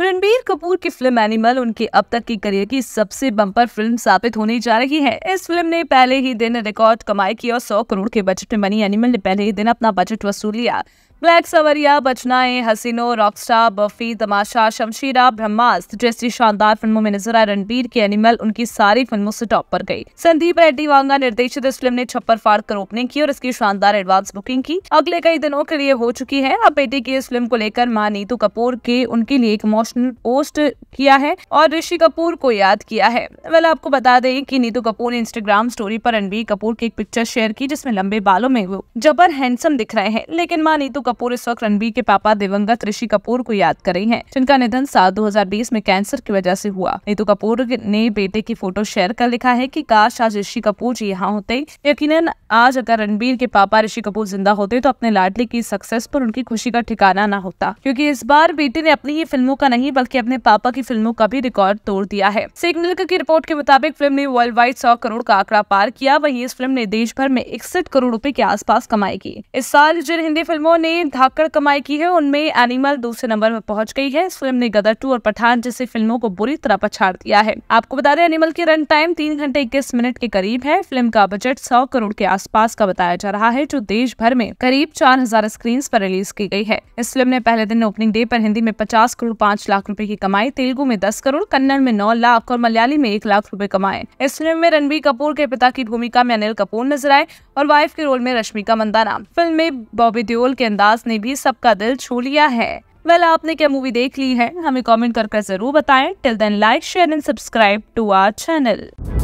रणबीर कपूर की film animal उनके अब तक की करियर की सबसे बम्पर फिल्म साबित होने जा रही है इस फिल्म ने पहले ही दिन रिकॉर्ड कमाई की और 100 करोड़ के बजट में बनी एनिमल ने पहले ही दिन अपना बजट वसूल लिया ब्लैक सवरिया बचनाए हसीनो रॉकस्टार बफी तमाशा शमशीरा ब्रह्मास्त्र जैसी शानदार फिल्मों में नजर आए रणबीर की एनिमल उनकी सारी फिल्मों से टॉप पर गई संदीप रेड्डी वांगा निर्देशित इस फिल्म ने छप्पर फाड़ कर ओपनिंग की और इसकी शानदार एडवांस बुकिंग की अगले कई दिनों के लिए हो चुकी है अब बेटी की इस फिल्म को लेकर माँ नीतू कपूर के उनके लिए एक इमोशनल पोस्ट किया है और ऋषि कपूर को याद किया है वेल आपको बता दें की नीतू कपूर ने इंस्टाग्राम स्टोरी पर रणबीर कपूर की एक पिक्चर शेयर की जिसमे लंबे बालों में वो जबर हैंडसम दिख रहे हैं लेकिन माँ नीतू कपूर इस वक्त रणबीर के पापा दिवंगत ऋषि कपूर को याद कर रही है जिनका निधन साल दो में कैंसर की वजह से हुआ नीतू कपूर ने बेटे की फोटो शेयर कर लिखा है की काश आज ऋषि कपूर जी यहाँ होते यकीन आज अगर रणबीर के पापा ऋषि कपूर जिंदा होते तो अपने लाडली की सक्सेस पर उनकी खुशी का ठिकाना न होता क्योंकि इस बार बेटे ने अपनी ही फिल्मों का नहीं बल्कि अपने पापा की फिल्मों का भी रिकॉर्ड तोड़ दिया है सिग्नल की रिपोर्ट के मुताबिक फिल्म ने वर्ल्ड वाइड सौ करोड़ का आंकड़ा पार किया वहीं इस फिल्म ने देश भर में इकसठ करोड़ रूपए के आसपास कमाई की इस साल जिन हिंदी फिल्मों ने ने धाकड़ कमाई की है उनमें एनिमल दूसरे नंबर पर पहुंच गई है फिल्म ने गदर टू और पठान जैसी फिल्मों को बुरी तरह पछाड़ दिया है आपको बता दें एनिमल की रन टाइम तीन घंटे इक्कीस मिनट के करीब है फिल्म का बजट सौ करोड़ के आसपास का बताया जा रहा है जो देश भर में करीब चार हजार स्क्रीन आरोप रिलीज की गई है इस फिल्म ने पहले दिन ओपनिंग डे पर हिंदी में पचास करोड़ पाँच लाख रूपए की कमाई तेलुगु में दस करोड़ कन्नड़ में नौ लाख और मलयाली में एक लाख रूपए कमाए इस फिल्म में रणबीर कपूर के पिता की भूमिका में अनिल कपूर नजर आए और वाइफ के रोल में रश्मिका मंदाना फिल्म में बॉबी देओल के अंदाज दास ने भी सबका दिल छू लिया है वेल well, आपने क्या मूवी देख ली है हमें कमेंट कर जरूर बताएं till then like share and subscribe to our channel